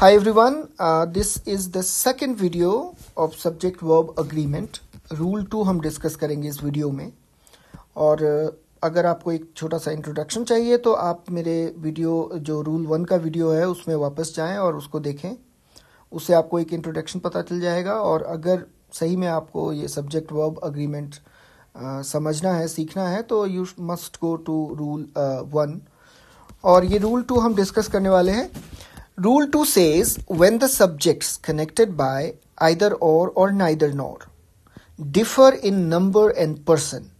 Hi everyone, uh, this is the second video of subject verb agreement. Rule two हम discuss करेंगे इस video में और uh, अगर आपको एक छोटा सा इंट्रोडक्शन चाहिए तो आप मेरे वीडियो जो रूल वन का वीडियो है उसमें वापस जाएं और उसको देखें उससे आपको एक इंट्रोडक्शन पता चल जाएगा और अगर सही में आपको ये सब्जेक्ट वर्ब अग्रीमेंट समझना है सीखना है तो you must go to rule one और ये रूल टू हम डिस्कस करने वाले हैं Rule 2 says when the subjects connected by either or or neither nor differ in number and person,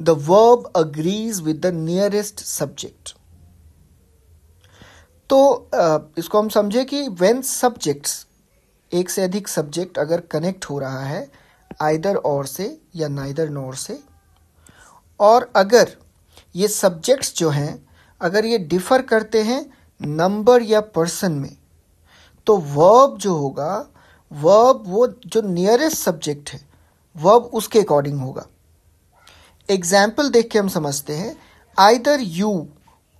the verb agrees with the nearest subject. तो इसको हम समझे कि when subjects एक से अधिक सब्जेक्ट अगर कनेक्ट हो रहा है आइदर और से या नाइदर नोर से और अगर ये सब्जेक्ट्स जो हैं अगर ये डिफ़र करते हैं नंबर या पर्सन में तो वर्ब जो होगा वर्ब वो जो नियरेस्ट सब्जेक्ट है वर्ब उसके अकॉर्डिंग होगा एग्जाम्पल देख के हम समझते हैं आइदर यू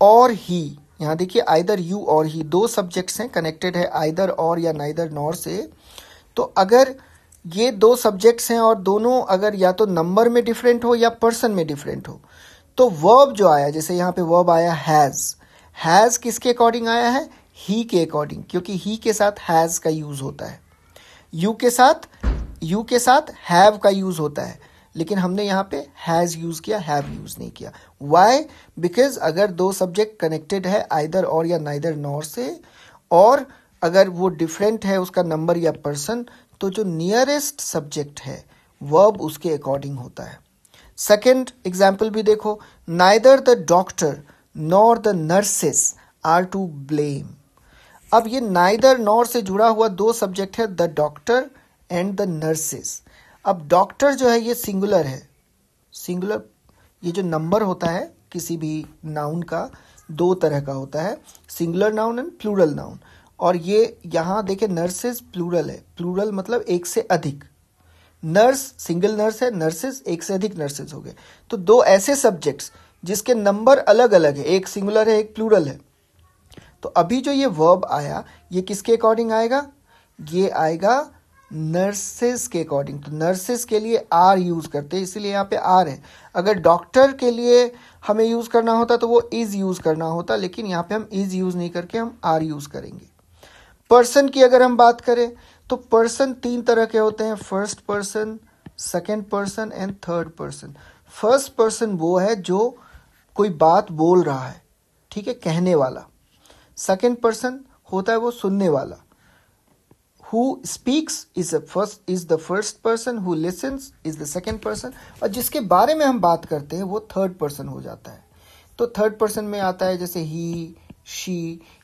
और ही यहाँ देखिए आइदर यू और ही दो सब्जेक्ट्स हैं कनेक्टेड है आइदर और या नाइदर नॉर से तो अगर ये दो सब्जेक्ट्स हैं और दोनों अगर या तो नंबर में डिफरेंट हो या पर्सन में डिफरेंट हो तो वर्ब जो आया जैसे यहाँ पे वर्ब आया हैज़ हैज़ किसके अकॉर्डिंग आया है ही के अकॉर्डिंग क्योंकि ही के साथ हैज़ का यूज़ होता है यू के साथ यू के साथ हैव का यूज़ होता है लेकिन हमने यहाँ पे हैज़ यूज़ किया हैव यूज़ नहीं किया वाई बिकॉज अगर दो सब्जेक्ट कनेक्टेड है आइदर और या नाइदर नॉर से और अगर वो डिफरेंट है उसका नंबर या पर्सन तो जो नियरेस्ट सब्जेक्ट है वर्ब उसके अकॉर्डिंग होता है सेकेंड एग्जाम्पल भी देखो neither the doctor nor the nurses are to blame अब ये नाइदर नॉर से जुड़ा हुआ दो सब्जेक्ट है the doctor and the nurses अब डॉक्टर जो है ये सिंगुलर है सिंगुलर ये जो नंबर होता है किसी भी नाउन का दो तरह का होता है singular noun and plural noun और ये यहाँ देखे नर्सेज प्लूरल है प्लूरल मतलब एक से अधिक नर्स सिंगल नर्स है नर्सेज एक से अधिक नर्सेज हो गए तो दो ऐसे सब्जेक्ट्स जिसके नंबर अलग अलग है एक सिंगुलर है एक प्लूरल है तो अभी जो ये वर्ब आया ये किसके अकॉर्डिंग आएगा ये आएगा नर्सेस के अकॉर्डिंग तो नर्सेस के लिए आर यूज़ करते हैं इसीलिए यहाँ पे आर है अगर डॉक्टर के लिए हमें यूज़ करना होता तो वो इज़ यूज़ करना होता लेकिन यहाँ पे हम इज़ यूज़ नहीं करके हम आर यूज़ करेंगे पर्सन की अगर हम बात करें तो पर्सन तीन तरह के होते हैं first person second person and third person first person वो है जो कोई बात बोल रहा है ठीक है कहने वाला सेकेंड पर्सन होता है वो सुनने वाला who speaks is a first is the first person who listens is the second person और जिसके बारे में हम बात करते हैं वो थर्ड पर्सन हो जाता है तो थर्ड पर्सन में आता है जैसे ही शी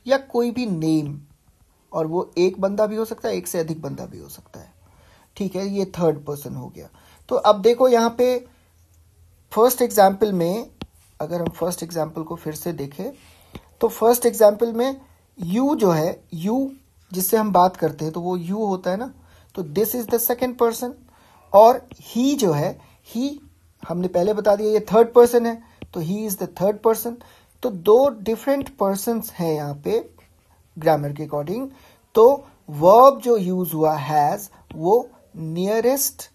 या कोई भी नेम और वो एक बंदा भी हो सकता है एक से अधिक बंदा भी हो सकता है ठीक है ये थर्ड पर्सन हो गया तो अब देखो यहाँ पे फर्स्ट एग्जाम्पल में अगर हम फर्स्ट एग्जाम्पल को फिर से देखें तो फर्स्ट एग्जाम्पल में यू जो है यू जिससे हम बात करते हैं तो वो यू होता है ना तो this is the second person और ही जो है ही हमने पहले बता दिया ये थर्ड पर्सन है तो he is the third person तो दो डिफरेंट पर्सन हैं यहाँ पे ग्रामर के अकॉर्डिंग तो वर्ब जो यूज हुआ हैज वो नियरेस्ट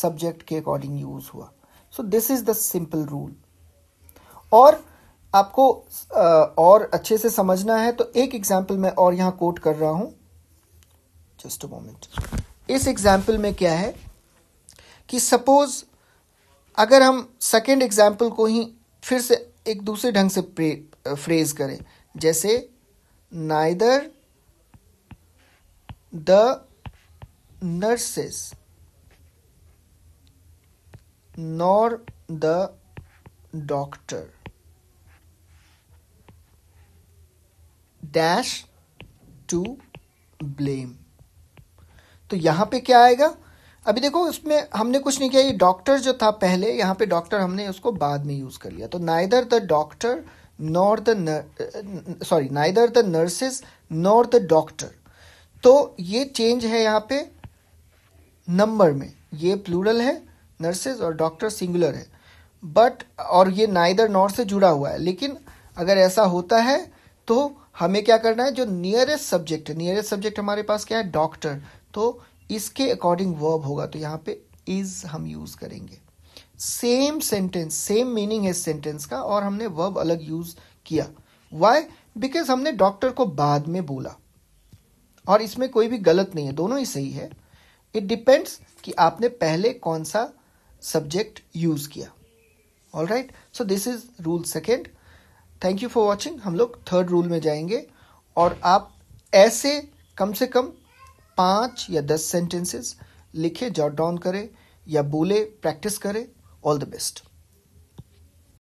सब्जेक्ट के अकॉर्डिंग यूज हुआ so this is the simple rule और आपको और अच्छे से समझना है तो एक एग्जाम्पल मैं और यहां कोट कर रहा हूं जस्ट अ मोमेंट इस एग्जाम्पल में क्या है कि सपोज अगर हम सेकेंड एग्जाम्पल को ही फिर से एक दूसरे ढंग से फ्रेज करें जैसे neither the nurses nor the doctor dash to blame तो यहां पे क्या आएगा अभी देखो इसमें हमने कुछ नहीं किया ये डॉक्टर जो था पहले यहां पे डॉक्टर हमने उसको बाद में यूज़ कर लिया तो neither the doctor nor the sorry neither the nurses nor the doctor तो ये चेंज है यहां पे नंबर में ये प्लूरल है नर्सेज और डॉक्टर सिंगुलर है बट और ये नाइदर नॉर से जुड़ा हुआ है लेकिन अगर ऐसा होता है तो हमें क्या करना है जो नियरेस्ट सब्जेक्ट है नियरेस्ट सब्जेक्ट हमारे पास क्या है डॉक्टर तो इसके अकॉर्डिंग वर्ब होगा तो यहाँ पे इज हम यूज करेंगे सेम सेंटेंस सेम मीनिंग है सेंटेंस का और हमने वर्ब अलग यूज किया वाई बिकॉज हमने डॉक्टर को बाद में बोला और इसमें कोई भी गलत नहीं है दोनों ही सही है इट डिपेंड्स कि आपने पहले कौन सा सब्जेक्ट यूज किया all right so this is rule second thank you for watching हम लोग थर्ड रूल में जाएंगे और आप ऐसे कम से कम पाँच या दस सेंटेंसेस लिखे जॉट डाउन करें या बोले प्रैक्टिस करें ऑल द बेस्ट